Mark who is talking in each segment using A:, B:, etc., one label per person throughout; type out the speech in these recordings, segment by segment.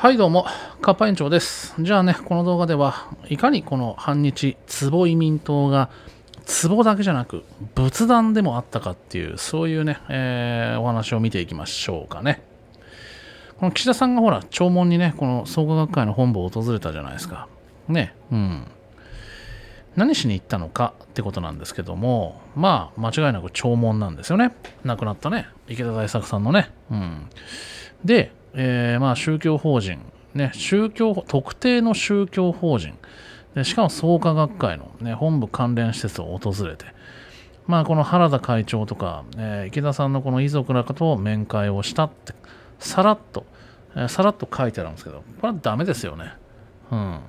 A: はいどうも、カッパ園長です。じゃあね、この動画では、いかにこの反日坪移民党が、壺だけじゃなく、仏壇でもあったかっていう、そういうね、えー、お話を見ていきましょうかね。この岸田さんがほら、弔問にね、この創価学会の本部を訪れたじゃないですか。ね、うん。何しに行ったのかってことなんですけども、まあ、間違いなく弔問なんですよね。亡くなったね、池田大作さんのね。うん。で、えー、まあ宗教法人、ね、宗教特定の宗教法人でしかも創価学会の、ね、本部関連施設を訪れて、まあ、この原田会長とか、えー、池田さんのこの遺族らと面会をしたってさらっと、えー、さらっと書いてあるんですけどこれはダメですよね。うん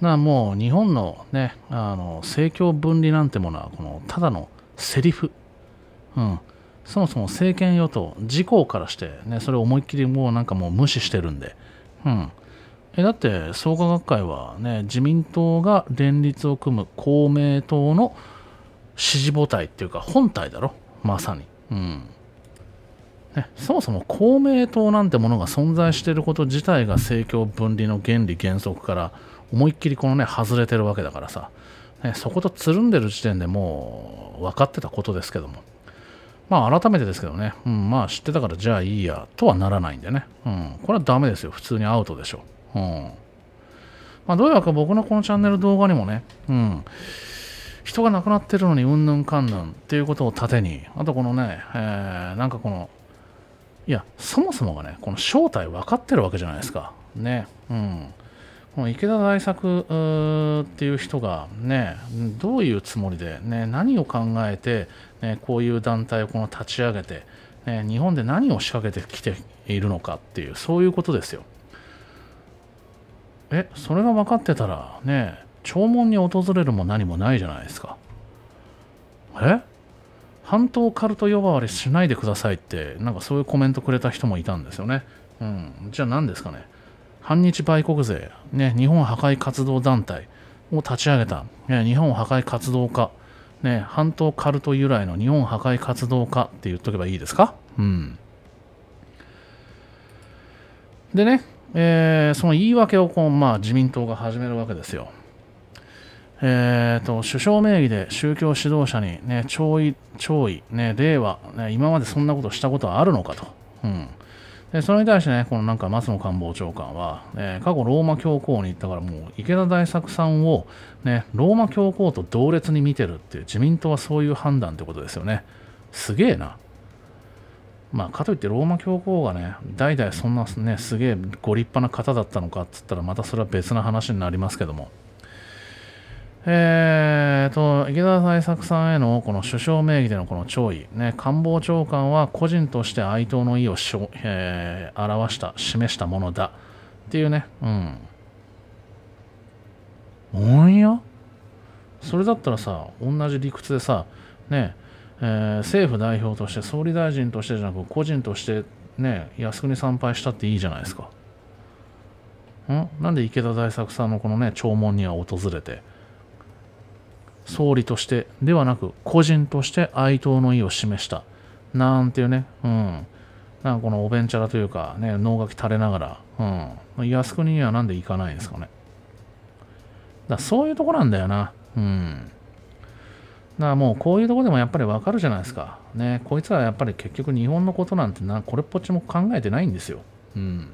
A: なもう日本のね、あの、政教分離なんてものは、この、ただのセリフ。うん。そもそも政権与党、自公からして、ね、それを思いっきりもうなんかもう無視してるんで、うん。えだって、創価学会はね、自民党が連立を組む公明党の支持母体っていうか、本体だろ、まさに。うん。ね、そもそも公明党なんてものが存在していること自体が政教分離の原理原則から思いっきりこのね外れてるわけだからさ、ね、そことつるんでる時点でもう分かってたことですけども。まあ改めてですけどね、うん、まあ知ってたからじゃあいいやとはならないんでね、うん、これはダメですよ、普通にアウトでしょ。うんまあ、どうやらか僕のこのチャンネル動画にもね、うん、人が亡くなってるのにうんぬんかんぬんっていうことを盾に、あとこのね、えー、なんかこの、いや、そもそもがね、この正体分かってるわけじゃないですか。ね。うん。この池田大作っていう人がね、どういうつもりで、ね、何を考えて、ね、こういう団体をこの立ち上げて、ね、日本で何を仕掛けてきているのかっていう、そういうことですよ。え、それが分かってたら、ね、弔問に訪れるも何もないじゃないですか。え半島カルト呼ばわりしないでくださいって、なんかそういうコメントくれた人もいたんですよね。うん、じゃあ何ですかね。反日売国勢、ね、日本破壊活動団体を立ち上げた、ね、日本破壊活動家、ね、半島カルト由来の日本破壊活動家って言っとけばいいですか。うん、でね、えー、その言い訳をこう、まあ、自民党が始めるわけですよ。えーと首相名義で宗教指導者に、ね、弔意、弔意、ね、令和、ね、今までそんなことしたことはあるのかと、うん、でそれに対してね、このなんか松野官房長官は、えー、過去ローマ教皇に行ったからもう池田大作さんを、ね、ローマ教皇と同列に見てるっていう自民党はそういう判断ってことですよね。すげえな。まあ、かといってローマ教皇がね、代々そんなね、すげえご立派な方だったのかっ言ったらまたそれは別な話になりますけども。えーと、池田大作さんへのこの首相名義でのこの弔意、ね、官房長官は個人として哀悼の意をしょ、えー、表した、示したものだ。っていうね、うん。なんやそれだったらさ、同じ理屈でさ、ね、えー、政府代表として、総理大臣としてじゃなく、個人として、ね、靖国参拝したっていいじゃないですか。んなんで池田大作さんのこのね、弔問には訪れて、総理としてではなく個人として哀悼の意を示したなんていうね、うん、なんかこのおべんちゃらというか、ね、能書き垂れながら、うん、靖国にはなんで行かないんですかね。だそういうとこなんだよな。うん。だからもうこういうとこでもやっぱりわかるじゃないですか。ね、こいつはやっぱり結局日本のことなんてな、これっぽっちも考えてないんですよ。うん。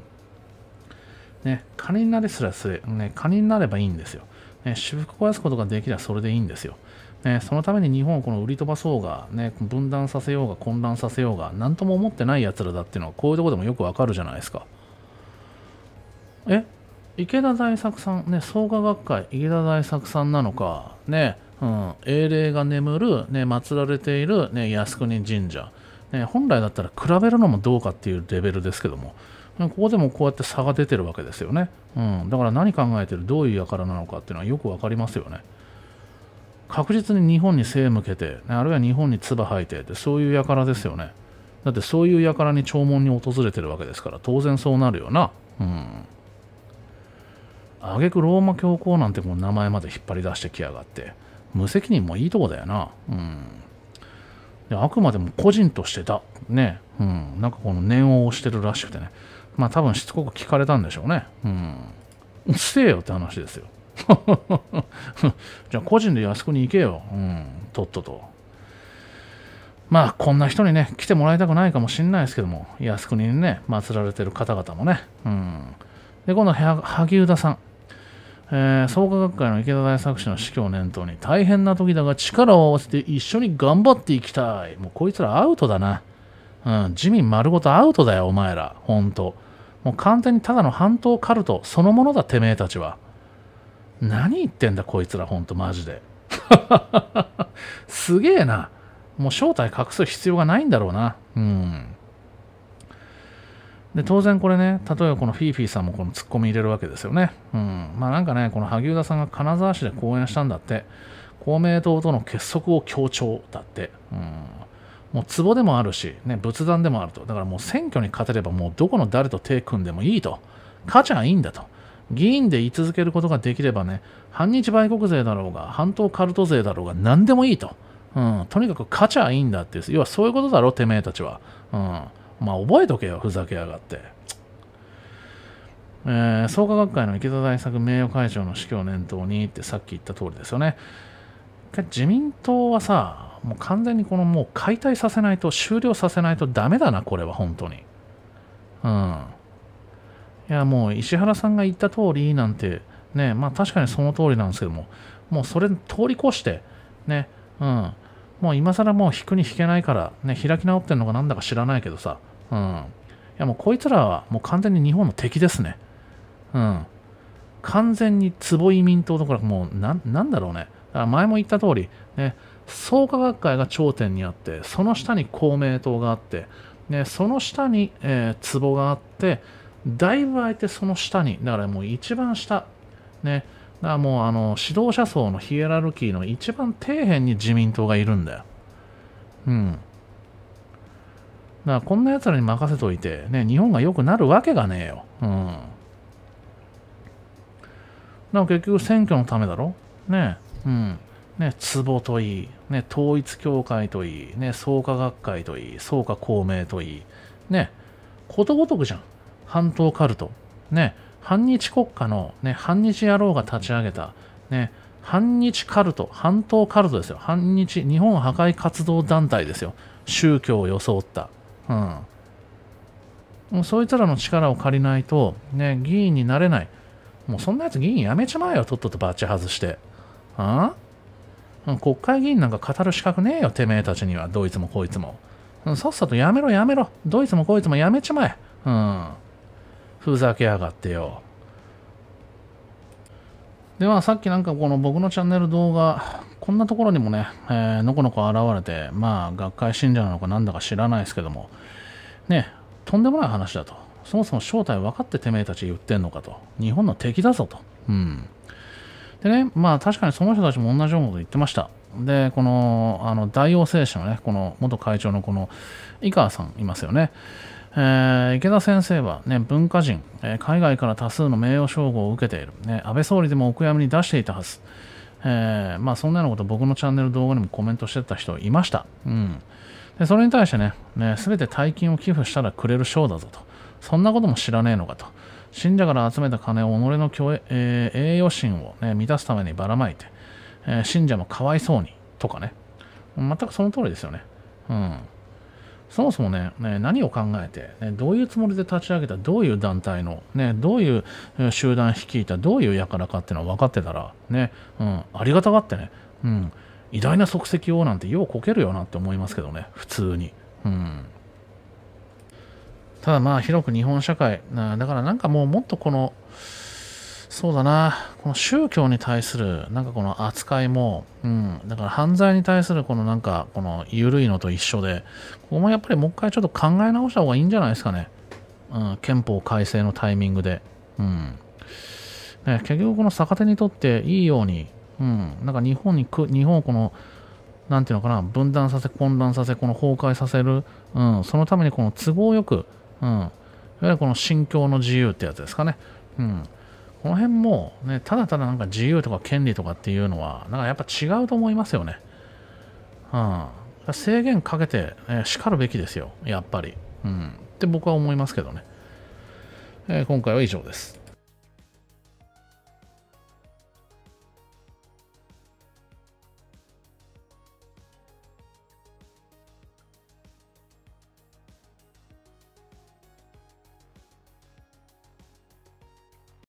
A: ね、カニになれすらすれ、ね、カニになればいいんですよ。ね、私服壊すことができればそれでいいんですよ。ね、そのために日本をこの売り飛ばそうが、ね、分断させようが混乱させようが、何とも思ってない奴らだっていうのは、こういうとこでもよくわかるじゃないですか。え池田大作さん、ね、創価学会、池田大作さんなのか、ね、うん、英霊が眠る、ね、祀られている、ね、靖国神社、ね、本来だったら比べるのもどうかっていうレベルですけども、ここでもこうやって差が出てるわけですよね、うん、だから何考えてるどういう輩なのかっていうのはよく分かりますよね確実に日本に背向けて、ね、あるいは日本に唾吐いてってそういう輩ですよねだってそういう輩に弔問に訪れてるわけですから当然そうなるよなうん挙句ローマ教皇なんてもう名前まで引っ張り出してきやがって無責任もいいとこだよなうんであくまでも個人としてだねうんなんかこの念を押してるらしくてねまあ多分しつこく聞かれたんでしょうね。うん。うっせえよって話ですよ。じゃあ個人で安くに行けよ。うん。とっとと。まあこんな人にね、来てもらいたくないかもしんないですけども、靖国にね、祀られてる方々もね。うん。で、今度は、萩生田さん。えー、創価学会の池田大作氏の死去を念頭に大変な時だが力を合わせて一緒に頑張っていきたいもうこいつらアウトだなうん、自民丸ごとアウトだよ、お前ら。本当。もう完全にただの半島カルトそのものだ、てめえたちは。何言ってんだ、こいつら、ほんと、マジで。すげえな。もう正体隠す必要がないんだろうな。うん。で当然これね、例えばこのフィーフィーさんもこのツッコミ入れるわけですよね。うん。まあなんかね、この萩生田さんが金沢市で講演したんだって、公明党との結束を強調だって。うん。もう壺でもあるし、ね、仏壇でもあると。だからもう選挙に勝てればもうどこの誰と手組んでもいいと。価値がいいんだと。議員で居続けることができればね、反日売国税だろうが、半島カルト税だろうが、何でもいいと。うん、とにかく価値はいいんだっていう。要はそういうことだろ、てめえたちは。うん。まあ覚えとけよ、ふざけやがって。えー、創価学会の池田大作名誉会長の死去を念頭にってさっき言った通りですよね。回自民党はさ、もう完全にこのもう解体させないと、終了させないとダメだな、これは本当に。うん。いや、もう石原さんが言った通りなんて、ね、まあ確かにその通りなんですけども、もうそれ通り越して、ね、うん。もう今更もう引くに引けないから、ね、開き直ってんのかなんだか知らないけどさ、うん。いやもうこいつらはもう完全に日本の敵ですね。うん。完全に坪井民党とか、もうな、なんだろうね。前も言った通り、ね、創価学会が頂点にあってその下に公明党があって、ね、その下に、えー、壺があってだいぶ空いてその下にだからもう一番下ねだからもうあの指導者層のヒエラルキーの一番底辺に自民党がいるんだよ。うん。だからこんな奴らに任せといて、ね、日本が良くなるわけがねえよ。うん。だから結局選挙のためだろねえ。うんね、壺といい、ね、統一教会といい、ね、創価学会といい、創価公明といい、ね、ことごとくじゃん。半島カルト、ね、反日国家の、ね、反日野郎が立ち上げた、ね、反日カルト、半島カルトですよ。反日、日本破壊活動団体ですよ。宗教を装った。うん。もうそいつらの力を借りないと、ね、議員になれない。もうそんなやつ議員やめちまえよ、とっととバッチ外して。はあ国会議員なんか語る資格ねえよ、てめえたちには。どいつもこいつも。さっさとやめろやめろ。どいつもこいつもやめちまえ。うん。ふざけやがってよ。では、さっきなんかこの僕のチャンネル動画、こんなところにもね、えー、のこのこ現れて、まあ、学会信者なのかなんだか知らないですけども、ね、とんでもない話だと。そもそも正体分かっててめえたち言ってんのかと。日本の敵だぞと。うん。でね、まあ確かにその人たちも同じようなこと言ってました。で、この、あの、大王製紙のね、この元会長のこの、井川さんいますよね。えー、池田先生は、ね、文化人、えー、海外から多数の名誉称号を受けている、ね、安倍総理でもお悔やみに出していたはず、えー、まあ、そんなようなこと僕のチャンネル動画にもコメントしてた人いました、うん、でそれに対してねすべ、て大金を寄付したらくれる賞だぞとそんなことも知らねえのかと信者から集めた金を己のえー、栄養心を、ね、満たすためにばらまいて、えー、信者もかわいそうにとかね全くその通りですよね。うん、そもそもね、ね何を考えて、ね、どういうつもりで立ち上げた、どういう団体の、ね、どういう集団率いた、どういう輩かっていうのは分かってたら、ねうん、ありがたがってね、うん、偉大な足跡をなんてようこけるよなって思いますけどね、普通に。うんただまあ広く日本社会だからなんかもうもっとこのそうだなこの宗教に対するなんかこの扱いも、うん、だから犯罪に対するこのなんかこの緩いのと一緒でここもやっぱりもう一回ちょっと考え直した方がいいんじゃないですかね、うん、憲法改正のタイミングで、うん、ね、結局この逆手にとっていいように、うん、なんか日本にく日本をこのなんていうのかな分断させ混乱させこの崩壊させる、うん、そのためにこの都合よくうん、いわゆるこの信教の自由ってやつですかね。うん、この辺も、ね、ただただなんか自由とか権利とかっていうのは、なんかやっぱ違うと思いますよね。うん、制限かけて、えしかるべきですよ、やっぱり。うん、って僕は思いますけどね。えー、今回は以上です。